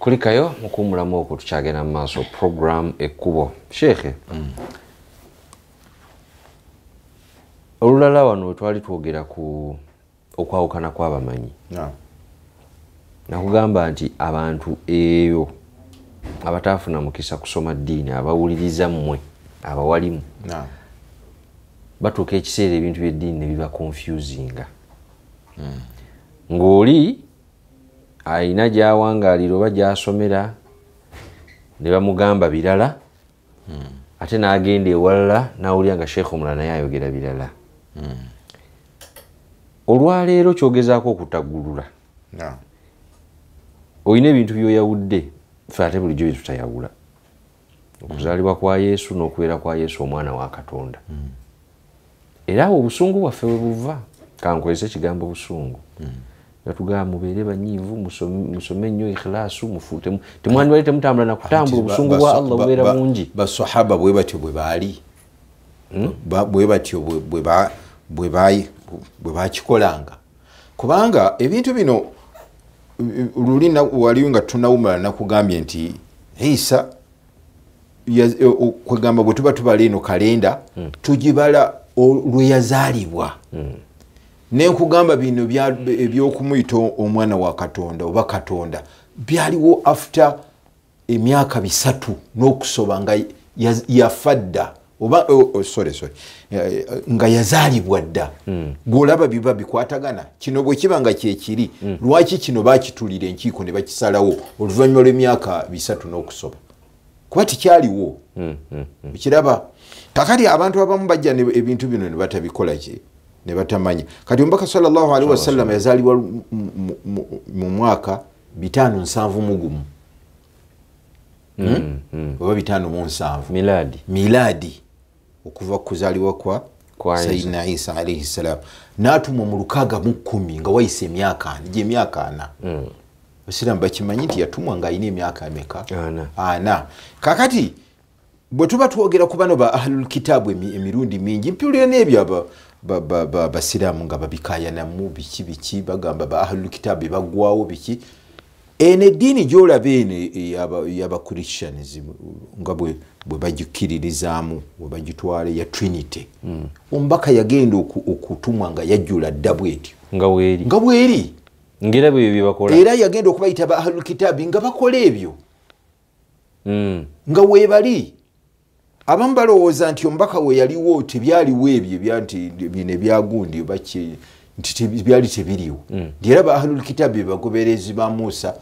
kulikayo mukuumulamu okwo tukyagenda mu maaso program ekkubo sheekhe olulala wano twali twogera ku okwawukana kw'abamanyi nakugamba nti abantu eyo abataafuna mukisa kusoma ddiini abawuliriza mmwe abawalimu batuuka ekiseera ebintu byeddiini ne biba confusinga hmm. ngaoli ayina gyawangaalira oba gyasomera ne bamugamba birala ate n'agenda ewalala nawulira nga sheekh omulala naye ayogera birala olwaleero kyogezaako okutagulula olina ebintu byoyawudde fe ate bulijjo byetutayawula okuzaalibwa kwa yesu n'okubeera kwa yesu omwana wa katonda hmm. era awo obusungu bwaffe bwe buva kankozesa ekigambo busungu mm. yatugaa mubeere banyiivu musome nnyo ikhilaasu mufuutemu temwandiwali temutambula nakutambula obusungu bwa allah bubeera bungi basahaba bwe batyo bwe baali hmm? bwe batyo bwe bakikolanga kubanga ebintu bino luli waliyo nga tunawumala nakugambye nti isa e, kwegamba bwe tuba tubala eno kalenda hmm. tugibala lwe yazaalibwa hmm. nenkugamba bino ebyokumuyita omwana wa katonda oba katonda byaliwo after emyaka bisatu n'okusoba nga yafa dda oba sorsor eh, nga yazaalibwa dda hmm. gweolaba biba bikwatagana kino bwe kiba nga kyekiri hmm. lwaki kino bakitulira enkiiko ne bakisalawo oluvannyuma lw'emyaka bisatu n'okusoba kuba tikyaliwo hmm, ekiraba kakati abantu abamu bajja ebintu bino ne batabikolaki ne batamanya kati omubaka sallallahu wasalama wasallam yazaalibwa mu mwaka bitaano nsanvu mugumu oba hmm? hmm, hmm. bitaano munsanvu miladi okuva kukuzaalibwa kwa sayidina isa alaihi ssalam n'atumwa mu lukaaga mu kumi nga wayisa emyaka ana gyemyaka ana basiraamu bakimanyi nti yatumwa ng'alina emyaka ameka ana kakati bwe tuba twogera ku bano ba ahlulkitaabu emirundi mingi mpulira n'ebyo basiraamu nga babikayanamu biki biki bagamba ba ahlul kitaabi bagwawo biki en eddiini gyolaba eno e, yabakristians nga bwe bagikiririzaamu webagitwala ya trinity hmm. omubaka yagenda okutumwa nga yajjula dda bwetyo nga bweri ngaera byobyebakola era yagenda okubayita ba ahlul kitaabi nga bakola ebyo hmm. nga webali abamu balowooza nti omubaka we yaliwo tebyaliwo ebyo bino ebyagundi nti byali tebiriwo mm. nti era ba ahlul kitabu bagoberezi ba musa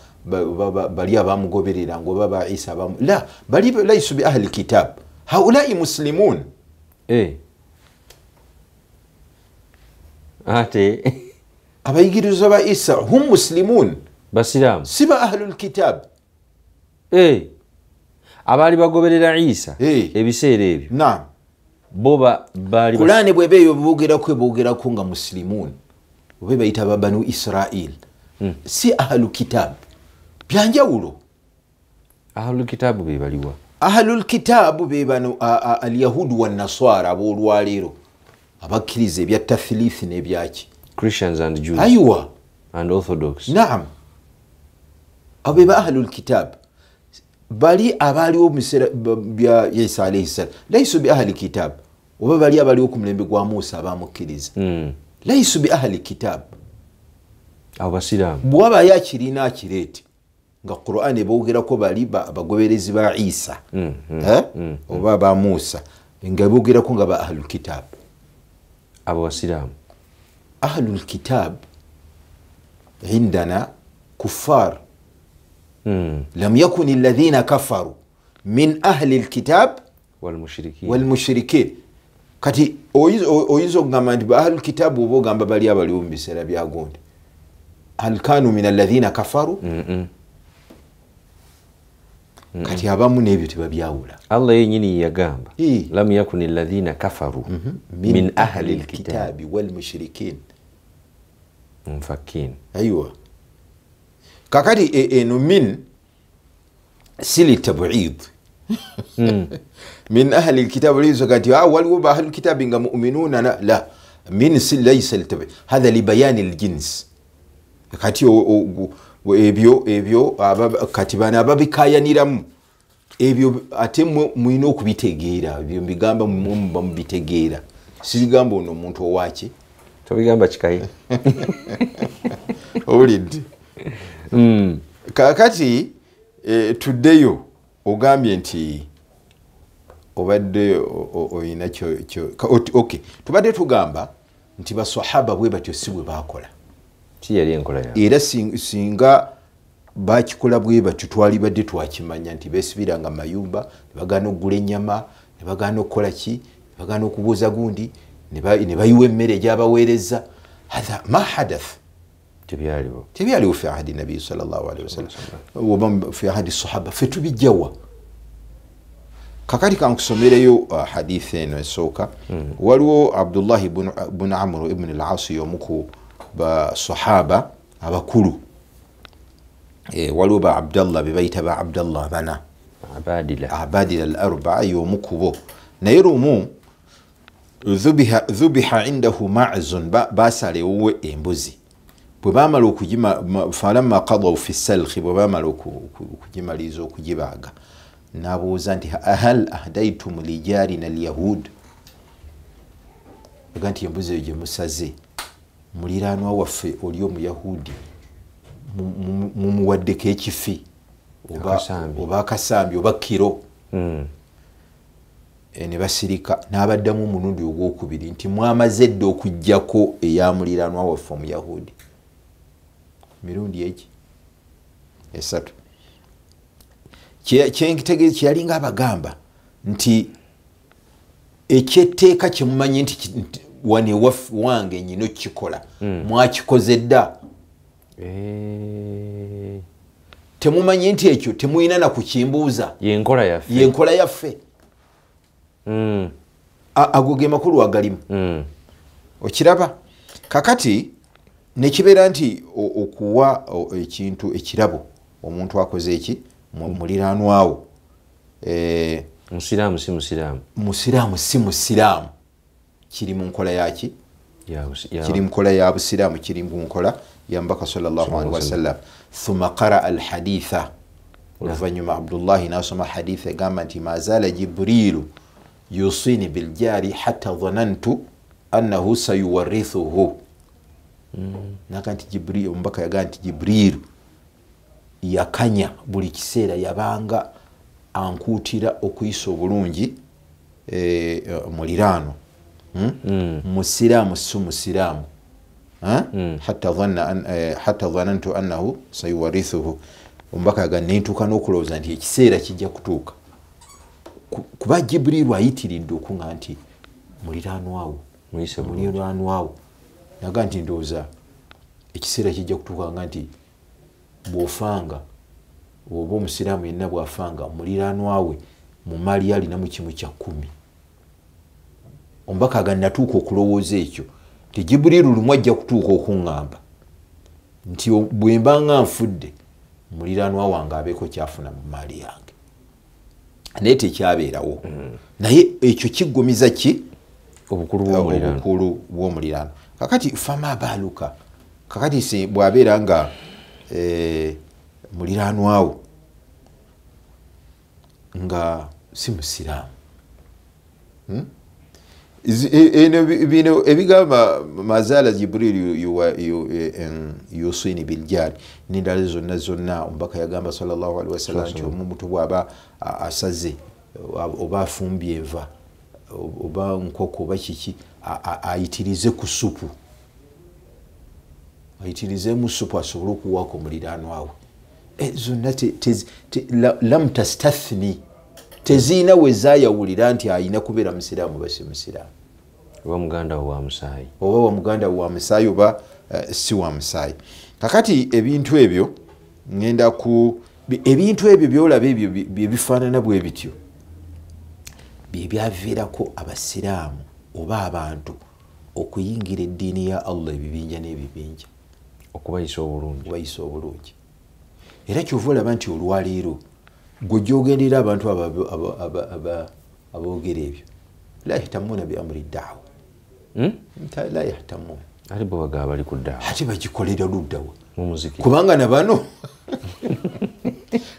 bali abamugobereranga oba ba isa abamu la bali laisu bi ahli kitab haulai muslimun eh. ate abayigirizwa ba isa hum muslimun basiramu si ba ahlulkitab eh. abaali bagoberera isa eh. ebiseera ebyo bobaqurani bweba eyo bogeraku ebogeraku nga musilimuun oba baita babanu israil hmm. si ahlu kitaabu byanjawulo ahlukitaabu bebaliwa ahlulkitaabu bebano alyahudu wanaswara aboolwaleero abakkiriza ebya tathlithi nebyaki aiwa naam abo beba ahlulkitaabu bali abaliwo mubiseera bya isa alaihi salam laisu bi ahali kitaabu oba bali abaliwo ku mulembe gwa muusa abamukkiriza hmm. laisu bi ahali kitaabu bwabayo akirina akireete nga quran ebogerako bali abagoberezi ba isa hmm, hmm, eh? oba ba muusa nga bogerako nga ba ahlu kitaabu abawasiraamu ahlu lkitaabu indana kuffaar mm. lam yakuni ladhina kafaru min ahli lkitab walmushirikin kati oyinza okugamba nti ahlul kitaabu oba ogamba bali abaliwo mu biseera bya hal kanu min alathina kafaru hmm, hmm. Hmm. kati abamu n'ebyo tebabyawula allah yenyini yeyagamba lam yakun alathina kafaru mhm. min ahli lkitabi walmushirikin munfakin aiwa kakati eno e, min sili tabid hmm. min ahli lkitab lati waliwo baahli lkitabi nga muminuna la min laisa tabid hatha libayani ljins kati ebyo ebyo e, kati bana ababikayaniramu ebyo ate mulina okubitegeera byo mbigamba mba mubitegeera sigamba ono omuntu owaki tobigamba kikaye owulidde Hmm. kaakati eh, tuddeyo ogambye nti obadde oyina ok tubadde tugamba nti basahaba bwe batyo si bwe baakola era singa bakikola bwe batyo twali badde twakimanya nti besibiranga mayumba nebagaana okugula enyama nebagaana okukola ki nebagaana okubuuza gundi nebayiwa emmere egyabaweereza hatha ma hadath تبيالو تبيالو في عهد النبي صلى الله عليه وسلم ومن في عهد الصحابه فتبي جوا كاكاري كان كسميريو آه، حديثين سوكا ولو عبد الله بن بن عمرو ابن العاص يومكو بصحابة أبا كلو إيه ولو با عبد الله ببيت با عبد الله بنا عبادلة عبادلة الأربعة يومكو بو نيرو مو ذبح ذبح عنده معز با باسالي وو إيمبوزي bwebamala falama kadau fi salhi bwebamala okugimaliriza okugibaaga nabuuza nti ahal ahdaitum lijarina lyahud aga nti embuzi eyo gyemusaze muliranwa waffe oli omuyahudi mumuwaddeko ekifi oba akasambi oba kiro hmm. e, ne basirika n'abaddamu omulundi ogwokubiri nti mwamaze dde okugjako eyamuliranwa waffe omuyahudi mirundi eki esatu kyenkitegeezi kyeyalinga abagamba nti ekyetteeka kyemumanyi nti wanewange nyina okikola hmm. mwakikozedda eh. temumanyi nti ekyo temwyina nakukimbuuza yenkola yaffe hmm. ago ge makulu agalimu hmm. okiraba kakati nekibeera nti okuwa ekintu ekirabo omuntu akoze eki muliranwawo eh, musiraamu si musiraamu musiraamu si musiraamu kiri munkola yaki kiri munkola ya busiraamu kiri munkola yambaka salawasalam thuma qara alhaditha oluvanyuma abdullahi nasoma haditha egamba nti mazaala jibrilu yusini biljari hatta dhanantu anahu sayuwarithuhu nagati jibril omubaka yagaa nti jibril yakanya buli kiseera yabanga ankuutira okuyisa obulungi eh, muliraano hmm? hmm. musiraamu si musiraamu hmm. hatta zanantu eh, annahu sayuwarithuhu omubaka yaga nentuuka n'okulowooza nti ekiseera kijja kutuuka kuba jibril ayitiridde okunga nti muliraanwawo muliraanwawo aga nti ndooza ekiseera kijja kutuukanga nti bwofanga oba omusiraamu yenna bwafanga muliranwawe mumali alina mukimu kyakumi omubaka ganatuuka okulowooza ekyo tegibuliiru lumu ajja kutuuka okuŋŋamba nti bwemba nga nfudde muliranwa wange abeeko kyafuna mu maali yange naye tekyabeerawo mm. naye ekyo kiggumiza ki obukulu bw'omuliraano kakati fama abaaluka kakati bwabeera nga eh, muliranwawo nga si musiraamu hmm? e, bino ebigamba mazala jibril yusini um, biljari nendala zonna zonna omubaka yagamba salllahali wasalam nti omumuto bwaba asaze oba afumbye enva oba nkoko oba kiki ayitirize ku supu ayitirizemu supu asobole okuwaku omuliraanwawe eh, zonna lam tastathni teziina wezayawulira nti ayina kubeera musiraamu basi musiraamu oba wamuganda wa musaayi oba eh, si wa musaayi kakati ebintu ebyo ngenda ku ebintu ebyo byolaba ebyo byebifaanana bwe bityo byebyaviirako abasiraamu oba abantu okuyingira eddiini ya allah ebibinja n'ebibinja okubayisa obulungi okubayisa obulungi era kyova olaba nti olwaleero gwejjaogendera abantu aboogera ebyo la yahtamuuna biamuri ddaawa hmm? la yahtamuuna ate bo bagaba bali ku ddaawa ate bagikolera luddawa kubanga na bano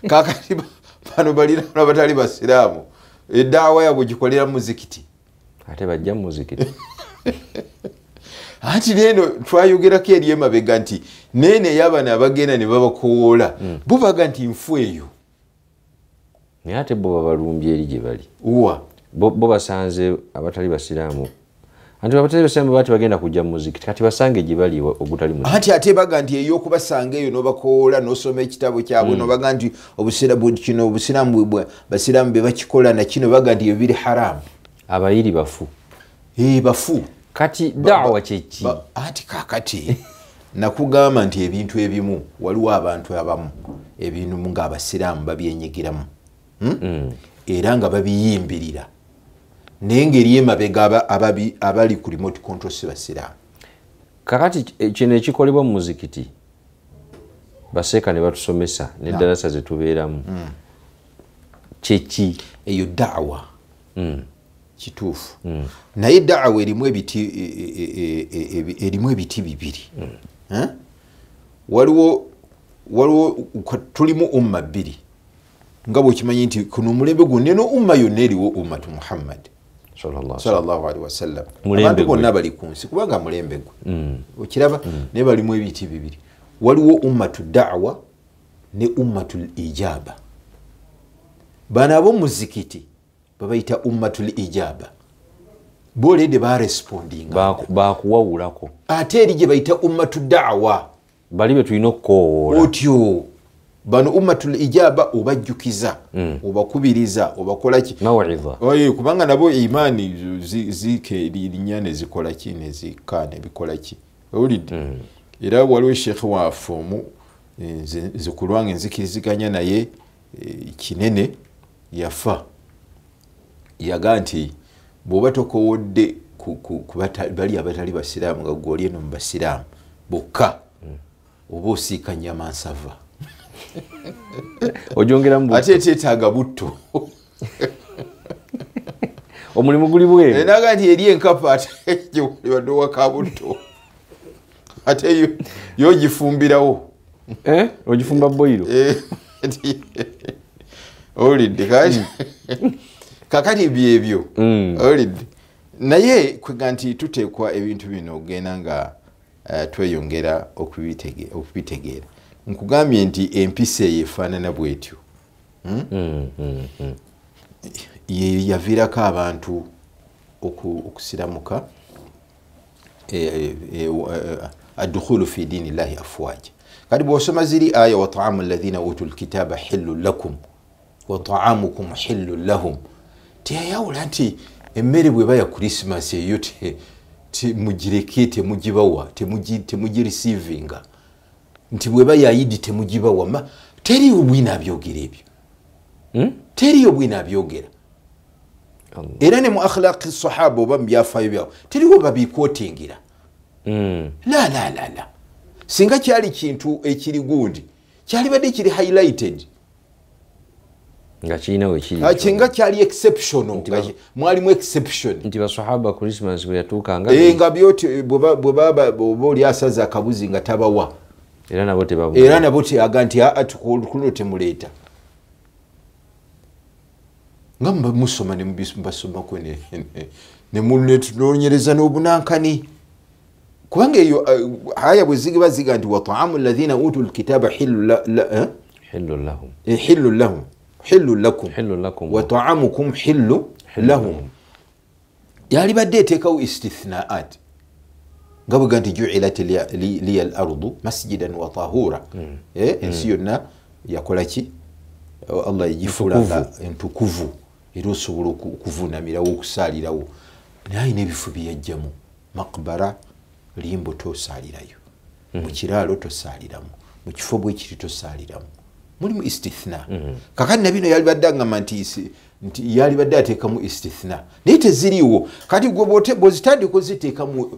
kakati bano baliraana batali basiraamu eddaawa yabwe gikolera muzikiti ate bajja mumuzikiti anti neno twayogerako eri emabega nti neeno eyabana abagenda ne babakowoola hmm. bubaga nti nfu eyo naye ate bo babalumbye eri gye bali wa bo basanze abatali basiraamu anti abatali basiraamu bati bagenda kujja mumuzikiti kati basange gye bali ogutali anti ate baga nti eyokubasanga eyo nobakowoola nosoma ekitabo kyabwe hmm. nobaga nti obusiramu kino obusiramu basiraamu bebakikola nakino baga nti ebyo biri haramu abayiri bafu bafu kati daawa kyeki anti kakati nakugamba nti ebintu ebimu waliwo abantu abamu ebimu ngaabasiraamu babyenyigiramu hmm? hmm. era nga babiyimbirira naye ngeri emabega abali ku remote control si basiraamu kakati eh, kino ekikolebwa mu muzikiti baseeka ne batusomesa nedalasa zetubeeramu hmm. kyeki eyo daawa kituufu hmm. naye daawa erimu ebiti bibiri waliwo waliwo tulimu umma bbiri nga bwekimanyi nti kuno omulembe gwonna eno umma yonna eriwo ummatu muhammad wasalamabantu bonna bali kunsi kubanga mulembe gwe hmm. okiraba hmm. naye balimu ebiti bibiri waliwo ummatu daawa ne ummatu lijaba baana ab'omuzikiti babayita ummatul ijaba boledde barespondingabakuwawulako ate eri gye bayita ummatu dawa bali betulina okukoowoola otyo bano ummatul ijaba obajjukiza hmm. obakubiriza obakolaki kubanga nabo imaani ziika linnya nezikolaki nezika nebikolaki owulidde hmm. era waliwo sheekhe waffe omu nze eh, kulwanga enzikiriziganya naye eh, kinene yafa yaga nti bwoba tokowodde bali abatali basiraamu nga gwoli eno mu basiraamu bokka oba osiika nyama nsava ate tetaaga butto omulimu guli bwenaga nti eri enkapa atewadde waka butto ate yogifumbirawo eh? ogifumba boiro eh, owulidde kati kakati ebyebyo olidde mm. naye kwega nti tuteekwa ebintu bino okgenda nga eh, tweyongera okubitegeera nkugambye nti empisa eyo efaanana bwetyo hmm? mm-hmm. yeyaviirako abantu okusiramuka eh, eh, adukhulu fi diini llahi afwaja kati bwosoma ziri aya wataamu lathina utu lkitaaba hillu lakum wataamukum hillu lahum teyayawula nti emmere bweba ya krisimasi eyo mugireke temugibawa temugireceivinga nti bweba yaidi temugibawa teriyo bwina abyogera ebyo hmm? teriyo bwina abyogera era ne mu akhlaqi sahaba oba mubyafayo byawe teriwo babikwotingira hmm. lalalala singa kyali kintu ekiri gundi kyalibadde kiri highlighted nga kiina wekirikyenga kyali exceptiono mwalimu exception nti basahaba chrismas bwe yatuukanga eh, nga byoti eh, bwebaba oba oli asaza akabuzi nga tabawa era nabo era nabo teaga nti ah, ah, kuno temuleeta nga musoma nemubasomak nemunonyereza n'obunankani kubanga eyo eh, aya bwe zigibaziga nti wataamu lathina utu lkitaaba hillu lahum حل لكم حل لكم وطعامكم حل لهم يعني بدي تكو استثناءات نقول قد جعلت لي, لي, لي الأرض مسجدا وطهورا إنسينا يقولتي الله يفعل انتو كفو يرو سورو كفونا ميلاو كسالي لاو ناي نبفو بيجمو مقبرة ليمبو تو سالي لايو mm. مكرالو تو سالي لامو مكفو بيكري تو سالي لامو mulimu istithna mhm. kakati nabino yalibadde agamba nti nti yalibadde ateekamu istithna naye teziriiwo kati bwozitandika oziteekamu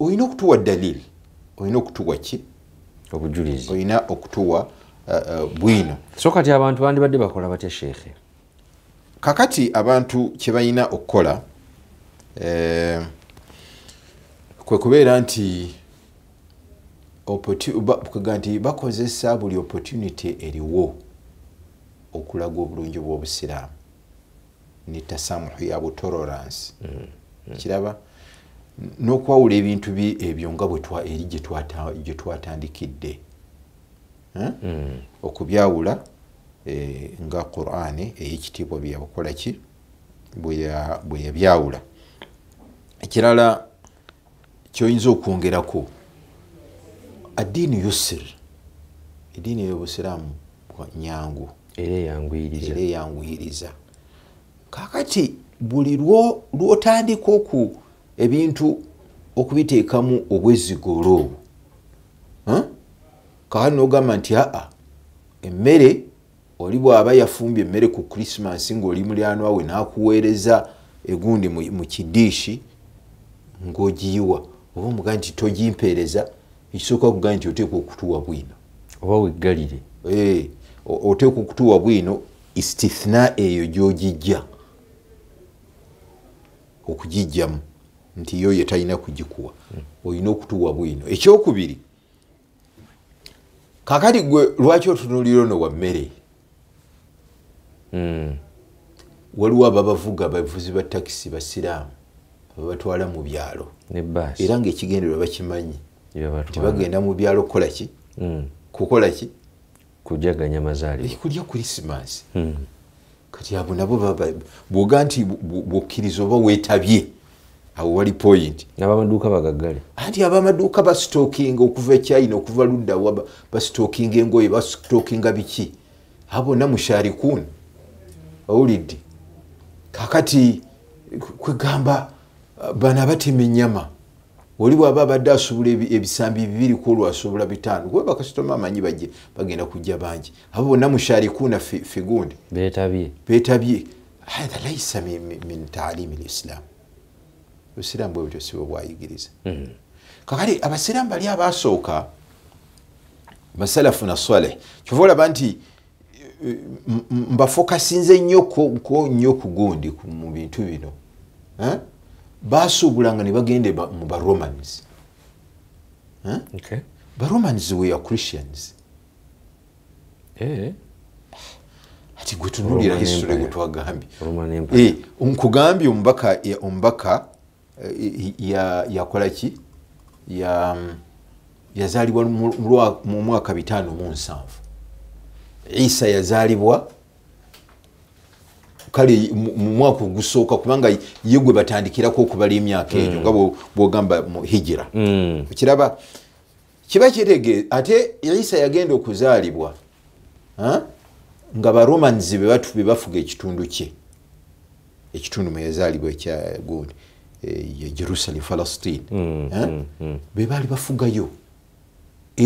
olina okutuwa dalili olina okutuwa ki obujulizi olina okutuwa uh, uh, bwino so kati abantu bandibadde bakola batya sheekhe kakati abantu kyebalina okukola eh, kwe kubeera nti kuga nti bakozesa buli opportunity eriwo okulaga obulungi bwobusiraamu ne tasamuhu ya butolerance mm, mm. kiraba n'okwawula ebintu ebyo nga eri gye twatandikidde hm? mm. okubyawula e, nga qur'ani eyekitiibwa byeyabukolaki bwe yabyawula ekirala kyoyinza okwongerako addiini yusir ediini eyobusiraamu nyangu era eyanguyiriza kakati buli lwotandika oku ebintu okubiteekamu obwezigolo kakati nogamba nti aa emmere oli bwaba yafumbye emmere ku krisimasi ngaoli mulyanwawe nakuweereza egundi mu kidiishi ngaogiyiwa oba omugaa nti togimpeereza ekisooka kugaa nti oteekwa okutuwa bwino oba weggalire eh, oteekwa okutuwa bwino istithna eyo gyogijja okugijjamu nti yoyo talina kugikuwa hmm. olina okutuwa bwino ekyokubiri kakati gwe lwaki otunuuliro no wa mmere hmm. waliwo ababavuga bavuzi ba takisi basiraamu babatwala mu byalo era ngaekigendero bakimanyi tibagenda mubyalo kukolaki hmm. kukolaki kujaganya mazaalibwakulya krisimasi hmm. kati abo nabo bwoga nti bwokkiriza oba wetabye awo wali point abamaduuka bagaggale anti abamaduuka bastokinga okuva ecyina okuva luddawa bastokinga engoye bastokinga biki abona mushari kun owulidde kakati kwegamba bana batema enyama oli bwaba abadde asobola ebisambi bibiri ku olwasobola bitaano kuba bakasitoma amanyi bajje bagenda kujja bangi abo bonna musharikuuna figundi betabye hatha laisa min taalimi lislaamu obusiraamu bwe butyo sibwe bwayigiriza hmm. kakale abasiraamu bali abasooka basalafu nasaleh kyova olaba nti mbafokasinze nnyo nnyo ku gundi mu bintu bino basuubulanga ne bagende mu baromans baromans weya christians eh. ati gwetunulira histoly gwetwagambye eh, nkugambye omubaka omubaka eh, yakolaki yazaalibwa mu mwaka bitaano mu nsanvu isa yazaalibwa kale mumwaka ogusooka kubanga ye gwe batandikirako okubala emyaka egyo nga bwogamba muhijira kiraba kiba kirege ate isa yagenda okuzaalibwa nga baromans bebafuga ekitundu kye ekitundu mweyazaalibwa ekyagundi ye jerusalem falastine bebaali bafugayo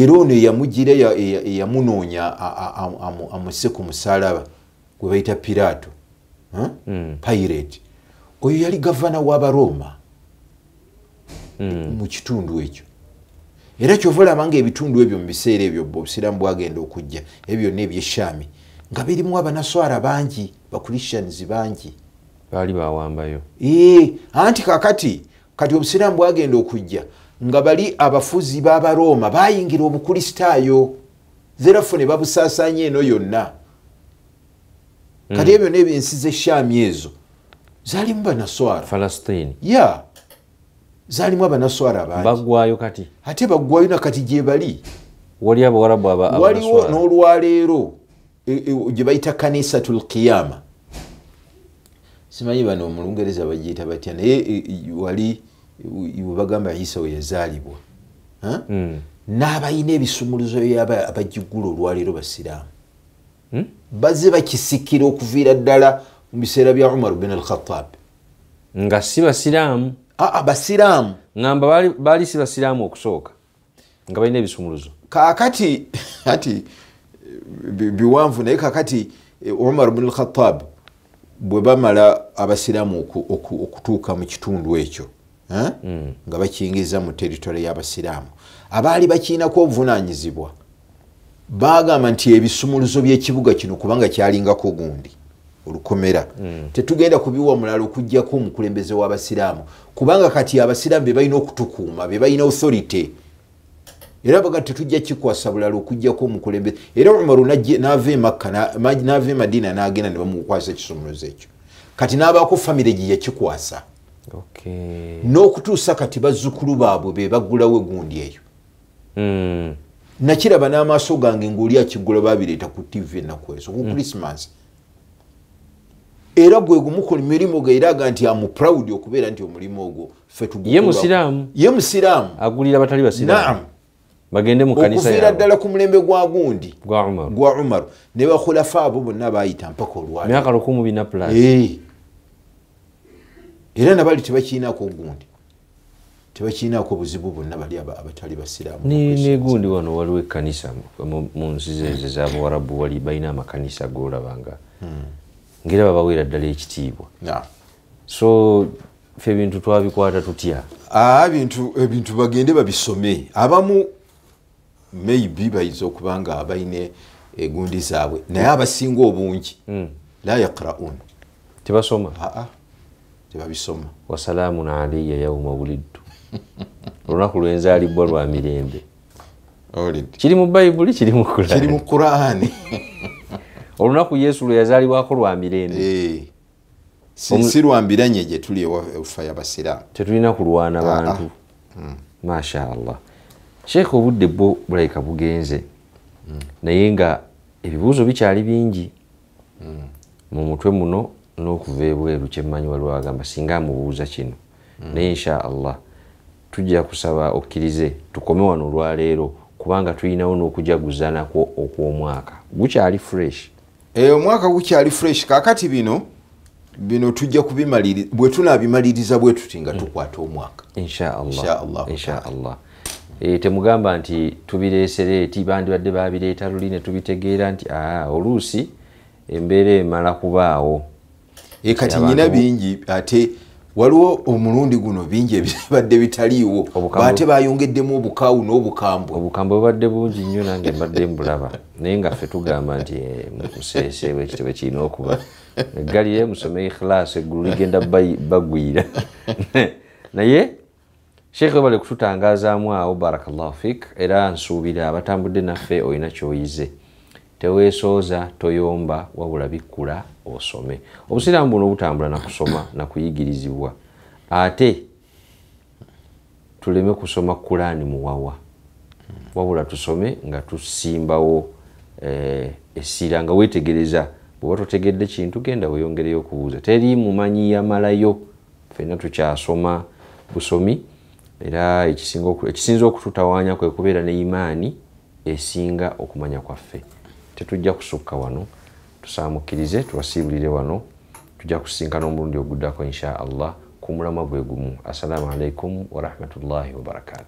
era ono eyamugira eyamunoonya amuse ku musalaba gwebayita piraato Hmm. pirate oyo yali gavana w'abaroma hmm. mu kitundu ekyo era kyova olabanga ebitundu ebyo mu biseera ebyo obusiraamu bwagenda okujja ebyonna ebyeshaami nga birimu abanaswara bangi bacristians bangi baali bawambayo anti kakati kati obusiraamu bwagenda okujja nga bali abafuzi b'abaroma bayingira obukristaayo therafo ne babusaasaanya eno yonna Mm. kati ebyo nebyensiza eshami ezo zalimu banaswara zalimu abanaswara bangi ate bagwayo nakati gyebali waliwo nolwaleero e, e, gyebaita kanisatu lkiyama simanyi bano omulungereza bagyeta batya naye e, wali webagamba isa weyazalibwa mm. n'abayina ebisumuluzo byabajigula olwaleero basiraamu hmm? bazze bakisikira okuviira ddala mu biseera bya umar bin alkhatab nga si basiraamu aa ah, ah, basiraamu amba baali si basiraamu okusooka nga balina ebisumuluzo kakati ati biwanvu naye kakati eh, umar bin alkhatab bwe bamala abasiraamu okutuuka mu kitundu ekyo eh? hmm. nga bakiyingiza mu teritory y'abasiraamu abaali bakiinako obuvunaanyizibwa bagamba nti ebisumuluzo byekibuga kino kubanga kyalingako gundi olukomera mm. tetugenda kubiwa mulala okugjako omukulembeze w'abasiraamu kubanga kati abasiraamu bebalina okutukuuma bebalina authority era baga tetujja kikwasa bulala okugjako omukulembeze era umaru nava emakka nava emadiina nagenda nebamukwasa ekisumuluzo ekyo kati nabaako famire gye yakikwasa n'okutuusa kati bazzukulu baabwe bebagulawo egundi eyo mm. nakiraba n'amaaso gange ng'olya kiggula babireeta ku tv ennaku ezo ku krisimas mm. era gwe gumukola mirimu ge eraga nti amupraud okubeera nti omulimu ogwo ye musiraamu okuviira ddala ku mulembe gwa gundi gwa umaru ne bakhulafa abo bonna bayita mpaka olwaera nabali tebakirinako gundi tebakirinako obuzibu bonna bali abatali basiraamu negundi wano waliwo ekanisa munsi zeze zabuwarabu wali balina amakanisa golabanga hmm. ngera babawera ddala ekitiibwa so fe ebintu twabikwata tutya ebintu ah, eh, bagende babisome abamu maybe bayinza okubanga abaine egundi zaabwe naye hmm. abasinga obungi hmm. la yaqraun tebasoma ah, ah. tebabisoma wasalamun alaya yauma wuliddu olunaku lwenzaalibwa lwa mirembe kiri mu bayibuli kiri mu kurani olunaku yesu lwe yazaalibwako lwa mirembe eh. si lwambiranye gye tuli ewafa yabasiraamu tetulina kulwana ah, ah. bantu mm. mashaallah sheeka obudde bwo bulayika bugenze mm. naye nga ebibuuzo bikyali bingi mm. mu mutwe muno n'okuva ebweru kyemmanyi waliwo agamba singa amubuuza kino naye insha allah mm. tujja kusaba okkirize tukome wano olwaleero kubanga tulinawo n'okujaguza nakwo okw'omwaka gukyali fresh eh, omwaka gukyali fresh kakati bino bino tujja kubimaliriza bwe tunabimaliriza bwe tuti nga mm. tukwata omwaka inshaallah eh, temugamba nti tubireesere ti bandibadde babireeta luli ne tubitegeera nti aa oluusi embeera emala kubaawo eh, kati nyina bingi ate waliwo omulundi guno bingi ebibadde bitaliiwo ate bayongeddemu obukaawu n'obukambwe obukambwe bubadde bungi nnyo nange mbadde mbulaba naye nga ffe tugamba nti eh, museesewe ekitebe kirina okuba eggaliyo musome ikhilaasi eggulu ligenda bagwira naye sheekh webale kututangazaamu awo barakllahu fiik era nsuubira abatambudde naffe olina kyoyize teweesooza toyomba wabula bikkula osome obusiraamu buno obutambula nakusoma nakuyigirizibwa ate tuleme kusoma kulaani muwawa wabula tusome nga tusimbawo eh, essiira nga wetegereza bweba totegedde kintu genda weyongereyo okubuuza teri mumanyi yamalayo fena tukyasoma busomi era ekisinza okututawanya kwekubeera neimaani esinga okumanya kwaffe tetujja kusukka wano tusaamukkirize tubasiibulire wano tujja kusinkana omulundi oguddako inshaallah ku mulama gwe gumu assalamu alaikum warahmatullahi wabarakatu